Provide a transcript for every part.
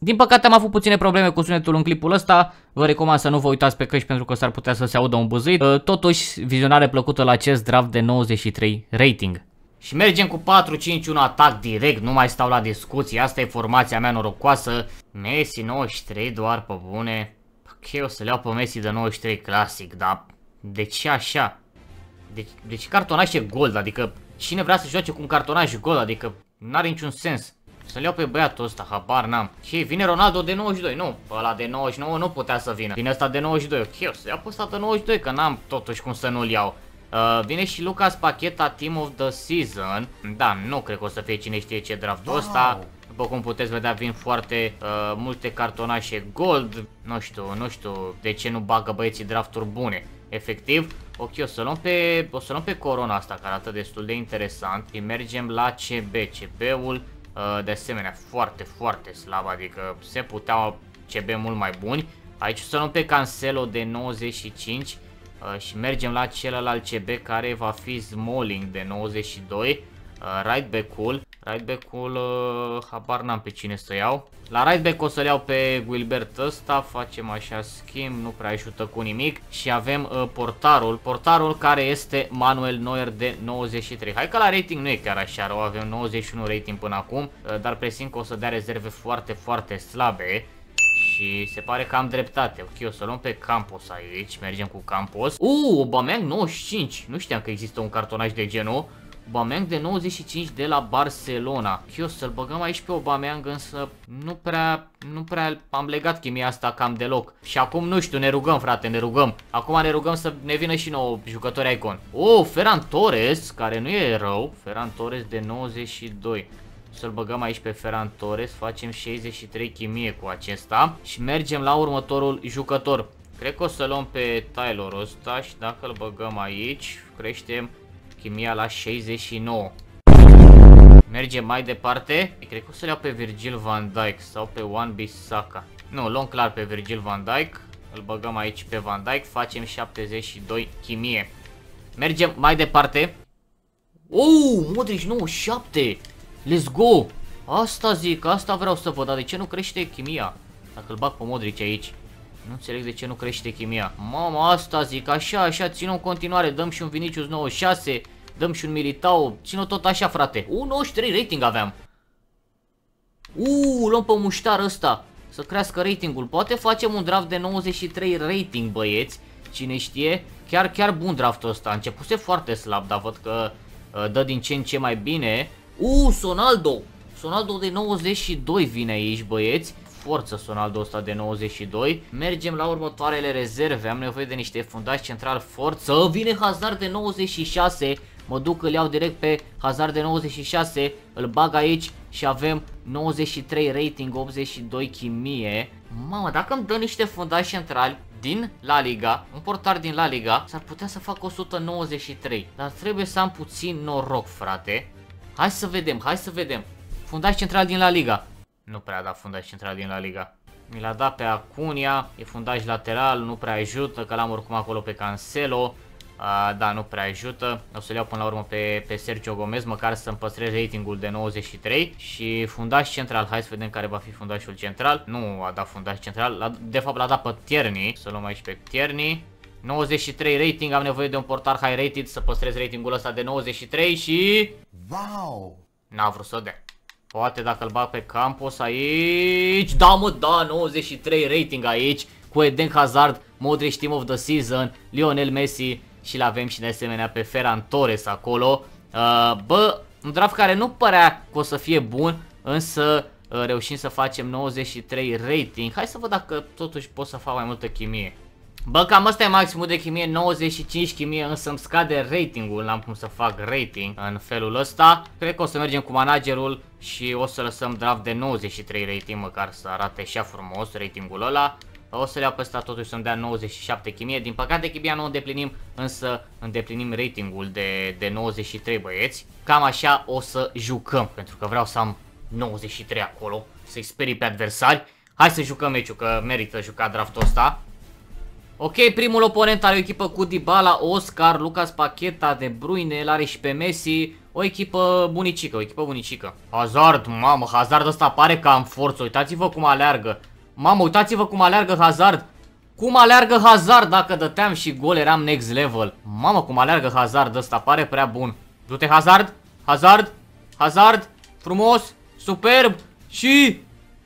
Din păcate am avut puține probleme cu sunetul în clipul ăsta, vă recomand să nu vă uitați pe căști pentru că s-ar putea să se audă un buzăit. Uh, totuși, vizionare plăcută la acest draft de 93 rating. Și mergem cu 4-5-1 atac direct, nu mai stau la discuții, asta e formația mea norocoasă. Messi 93 doar pe bune. Ok, păi o să le iau pe Messi de 93 clasic, dar de ce așa? Deci, ce cartonaș e gold, adică cine vrea să joace cu un cartonaș gold, adică n-are niciun sens. Să-l iau pe băiatul ăsta, habar n-am. Și vine Ronaldo de 92, nu, ăla de 99 nu putea să vină. Vine ăsta de 92, ok, o să iau pe de 92, că n-am totuși cum să nu-l iau. Uh, vine și Lucas Pacheta, Team of the Season. Da, nu cred că o să fie cine știe ce draftul wow. ăsta. După cum puteți vedea, vin foarte uh, multe cartonașe gold. Nu știu, nu știu de ce nu bagă băieții drafturi bune. Efectiv, ok, o să luăm pe, o să luăm pe corona asta, care arată destul de interesant. Și mergem la CB. CB-ul Uh, de asemenea foarte, foarte slab, adică se puteau CB mult mai buni. Aici luăm pe Cancelo de 95 uh, și mergem la celălalt CB care va fi Smalling de 92, uh, right back-ul rideback ul uh, habar n-am pe cine să iau. La rideback o să-l iau pe Wilbert ăsta, facem așa schimb, nu prea ajută cu nimic. Și avem uh, portarul, portarul care este Manuel Neuer de 93. Hai că la rating nu e chiar așa rău, avem 91 rating până acum, uh, dar presim că o să dea rezerve foarte, foarte slabe și se pare că am dreptate. Ok, o să luăm pe Campos aici, mergem cu Campos. Uuu, Obameng 95, nu știam că există un cartonaj de genul. Aubameyang de 95 de la Barcelona. Eu să-l băgăm aici pe Obameang, însă nu prea, nu prea am legat chimia asta cam deloc. Și acum, nu știu, ne rugăm, frate, ne rugăm. Acum ne rugăm să ne vină și nouă jucători icon. Oh, Ferran Torres, care nu e rău. Ferran Torres de 92. Să-l băgăm aici pe Ferran Torres, facem 63 chimie cu acesta și mergem la următorul jucător. Cred că o să luăm pe Tyler ăsta și dacă îl băgăm aici, creștem Chimia la 69. Mergem mai departe. Cred că o să-l iau pe Virgil van Dijk sau pe One Bissaka. Nu, luăm clar pe Virgil van Dijk. Îl băgăm aici pe Van Dijk. Facem 72 chimie. Mergem mai departe. Oh, Modric 97. Let's go. Asta zic, asta vreau să văd. Dar de ce nu crește chimia? Dacă îl bag pe Modric aici. Nu înțeleg de ce nu crește chimia. Mama, asta zic, așa, așa, țin în continuare, dăm și un Vinicius 96, dăm și un Militao, țin tot așa, frate. 1.93 rating aveam. Uuu, luăm pe muștar ăsta să crească ratingul. Poate facem un draft de 93 rating, băieți. Cine știe, chiar, chiar bun draftul ăsta. A începuse foarte slab, dar văd că uh, dă din ce în ce mai bine. Uuu, Sonaldo! Sonaldo de 92 vine aici, băieți forță Sonaldo ăsta de 92. Mergem la următoarele rezerve, am nevoie de niște fundași central forță. Vine Hazard de 96, mă duc, îl iau direct pe Hazard de 96, îl bag aici și avem 93 rating, 82 chimie. Mamă, dacă îmi dă niște fundași centrali din La Liga, un portar din La Liga, s-ar putea să fac 193. Dar trebuie să am puțin noroc, frate. Hai să vedem, hai să vedem. Fundaș central din La Liga. Nu prea a da dat fundaș central din La Liga. Mi l-a dat pe Acunia, e fundaș lateral, nu prea ajută, că l-am oricum acolo pe Cancelo. Uh, da, nu prea ajută. O să-l iau până la urmă pe, pe Sergio Gomez, măcar să-mi păstrez ratingul de 93. Și fundaș central, hai să vedem care va fi fundașul central. Nu a dat fundaș central, de fapt l-a dat pe Tierney. Să luăm aici pe Tierney. 93 rating, am nevoie de un portar high rated să păstrez ratingul ăsta de 93 și... Wow! N-a vrut să dea. Poate dacă îl bag pe Campos aici. Da, mă, da, 93 rating aici. Cu Eden Hazard, Modric Team of the Season, Lionel Messi și l avem și de asemenea pe Ferran Torres acolo. Uh, bă, un draft care nu părea că o să fie bun, însă uh, reușim să facem 93 rating. Hai să văd dacă totuși pot să fac mai multă chimie. Bă, cam asta e maximul de chimie, 95 chimie, însă îmi scade ratingul, n-am cum să fac rating în felul ăsta. Cred că o să mergem cu managerul și o să lăsăm draft de 93 rating, măcar să arate așa frumos ratingul ăla. O să le iau pe ăsta totuși să-mi dea 97 chimie, din păcate chimia nu o îndeplinim, însă îndeplinim ratingul de, de 93 băieți. Cam așa o să jucăm, pentru că vreau să am 93 acolo, să-i sperii pe adversari. Hai să jucăm meciul, că merită juca draftul ăsta. Ok, primul oponent are o echipă cu Dybala, Oscar, Lucas Pacheta, De Bruyne, el are și pe Messi, o echipă bunicică, o echipă bunicică. Hazard, mamă, Hazard ăsta pare ca în forță, uitați-vă cum aleargă. Mamă, uitați-vă cum aleargă Hazard. Cum aleargă Hazard, dacă dăteam și gol eram next level. Mamă, cum aleargă Hazard ăsta, pare prea bun. Du-te Hazard, Hazard, Hazard, frumos, superb și...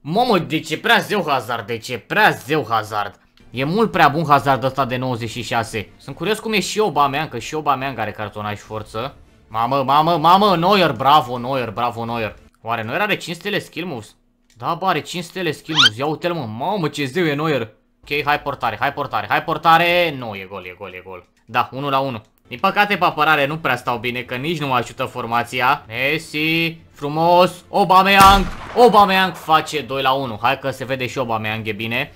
Mamă, de ce prea zeu Hazard, de ce prea zeu Hazard. E mult prea bun Hazard ăsta de 96. Sunt curios cum e și Aubameyang, că și Aubameyang are cartonaj forță. Mamă, mamă, mamă, Noier, bravo, Noier, bravo, Noier. Oare Noier are 5 stele skill moves? Da, bă, are 5 stele skill moves. Ia uite-l, mă, mamă, ce zeu e Noier. Ok, hai portare, hai portare, hai portare. Nu, e gol, e gol, e gol. Da, 1 la 1. Din păcate, pe apărare nu prea stau bine, că nici nu mă ajută formația. Messi, frumos, Obameyang, Obameyang face 2 la 1. Hai că se vede și Obameyang e bine.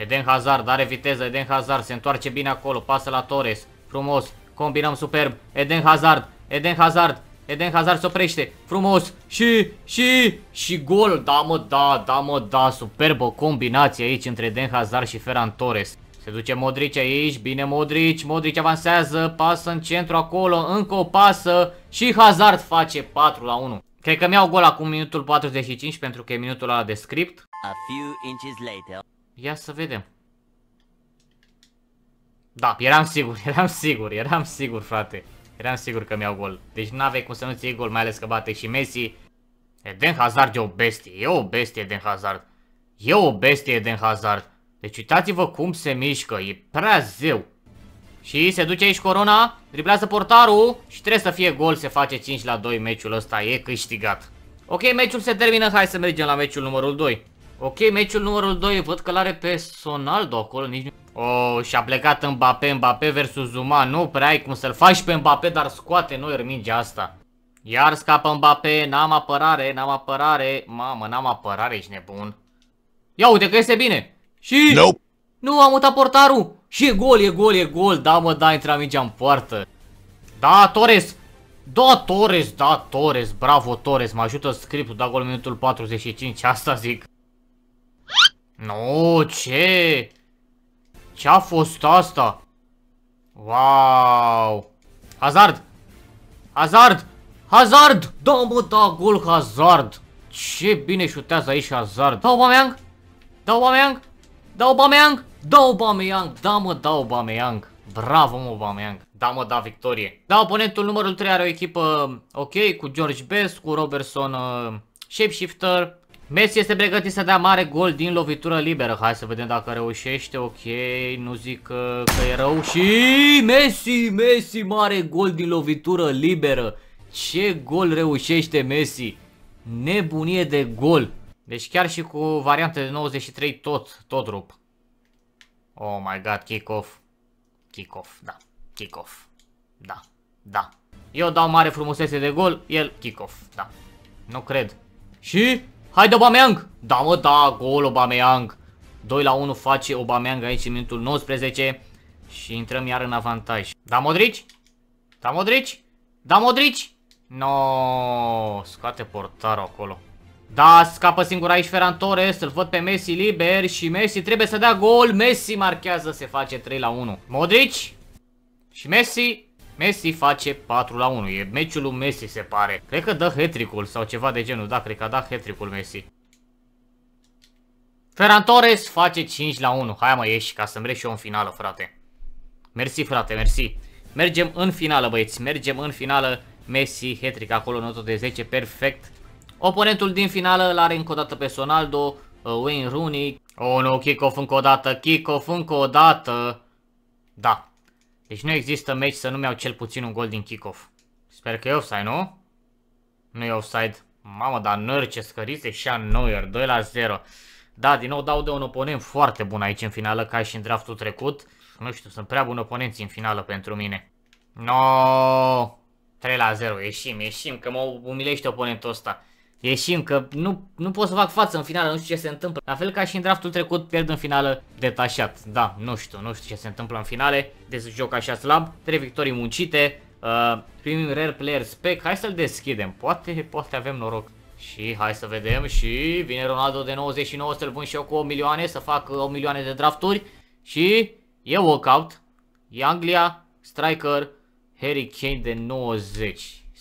Eden Hazard are viteză, Eden Hazard se întoarce bine acolo, pasă la Torres, frumos, combinăm superb, Eden Hazard, Eden Hazard, Eden Hazard se oprește, frumos, și, și, și gol, da mă, da, da mă, da, superbă combinație aici între Eden Hazard și Ferran Torres. Se duce Modric aici, bine Modric, Modric avansează, pasă în centru acolo, încă o pasă și Hazard face 4 la 1. Cred că mi-au gol acum minutul 45 pentru că e minutul ăla de script. A few inches later. Ia să vedem. Da, eram sigur, eram sigur, eram sigur, frate. Eram sigur că mi-au gol. Deci n-avei cum să nu iei gol, mai ales că bate și Messi. Eden Hazard e o bestie, e o bestie Eden Hazard. E o bestie Eden Hazard. Deci uitați-vă cum se mișcă, e prea zeu. Și se duce aici Corona, driblează portarul și trebuie să fie gol, se face 5 la 2 meciul ăsta, e câștigat. Ok, meciul se termină, hai să mergem la meciul numărul 2. Ok, meciul numărul 2, văd că l-are pe Sonaldo acolo, nici nu... Oh, și-a plecat Mbappé, Mbappé versus Zuma, nu prea ai cum să-l faci pe Mbappé, dar scoate noi mingea asta. Iar scapă Mbappé, n-am apărare, n-am apărare, mamă, n-am apărare, ești nebun. Ia uite că este bine. Și... Nope. Nu, am mutat portarul. Și e gol, e gol, e gol, da mă, da, intra mingea în poartă. Da, Torres, da, Torres, da, Torres, bravo, Torres, mă ajută scriptul, da gol minutul 45, asta zic. No, ce? Ce-a fost asta? Wow! Hazard! Hazard! Hazard! Da, mă, da, gol Hazard! Ce bine șutează aici Hazard! Da, Aubameyang! Da, Aubameyang! Da, Aubameyang! Da, Aubameyang! Da, mă, da, Aubameyang! Bravo, mă, Aubameyang! Da, mă, da, victorie! Da, oponentul numărul 3 are o echipă um, ok, cu George Best, cu Robertson uh, Shapeshifter, Messi este pregătit să dea mare gol din lovitură liberă. Hai să vedem dacă reușește. Ok, nu zic că, că e rău. Și Messi, Messi, mare gol din lovitură liberă. Ce gol reușește Messi. Nebunie de gol. Deci chiar și cu variante de 93 tot, tot rup. Oh my god, kick-off. Kick-off, da. Kick-off. Da. Da. Eu dau mare frumusețe de gol, el kick-off, da. Nu cred. Și hai de Obameyang! Da mă, da, gol Obameyang! 2 la 1 face Obameyang aici în minutul 19 și intrăm iar în avantaj. Da Modric? Da Modric? Da Modric? No, scoate portarul acolo. Da, scapă singur aici Ferran Torres, îl văd pe Messi liber și Messi trebuie să dea gol, Messi marchează, se face 3 la 1. Modric și Messi Messi face 4 la 1. E meciul lui Messi, se pare. Cred că dă hat sau ceva de genul. Da, cred că a dat hat Messi. Ferran Torres face 5 la 1. Hai mă, ieși ca să mi și eu în finală, frate. Mersi, frate, mersi. Mergem în finală, băieți. Mergem în finală. Messi, hat acolo, notă de 10, perfect. Oponentul din finală îl are încă o dată pe Sonaldo, uh, Wayne Rooney. Oh, nu, kick-off încă o dată, kick-off încă o dată. Da, deci nu există meci să nu-mi iau cel puțin un gol din kick-off. Sper că e offside, nu? Nu e offside. Mamă, dar nări ce scărițe și a Neuer, 2 la 0. Da, din nou dau de un oponent foarte bun aici în finală, ca și în draftul trecut. Nu știu, sunt prea buni oponenți în finală pentru mine. No, 3 la 0, ieșim, ieșim, că mă umilește oponentul ăsta. Ieșim, că nu, nu pot să fac față în finală, nu știu ce se întâmplă. La fel ca și în draftul trecut, pierd în finală detașat. Da, nu știu, nu știu ce se întâmplă în finale. Deci joc așa slab, Trei victorii muncite, uh, primim rare player spec. Hai să-l deschidem, poate, poate avem noroc. Și hai să vedem și vine Ronaldo de 99 să-l pun și eu cu 8 milioane, să fac 8 milioane de drafturi. Și e walkout, e Anglia, striker, Harry Kane de 90.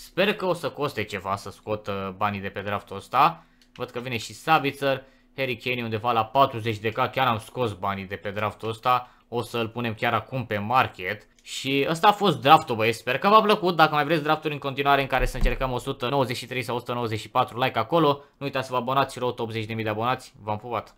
Sper că o să coste ceva să scot banii de pe draftul ăsta. Văd că vine și Sabitzer, Harry Kane undeva la 40k, chiar am scos banii de pe draftul ăsta. O să-l punem chiar acum pe market. Și ăsta a fost draftul, băieți. Sper că v-a plăcut. Dacă mai vreți drafturi în continuare în care să încercăm 193 sau 194 like acolo, nu uitați să vă abonați și 80.000 de abonați. V-am pupat!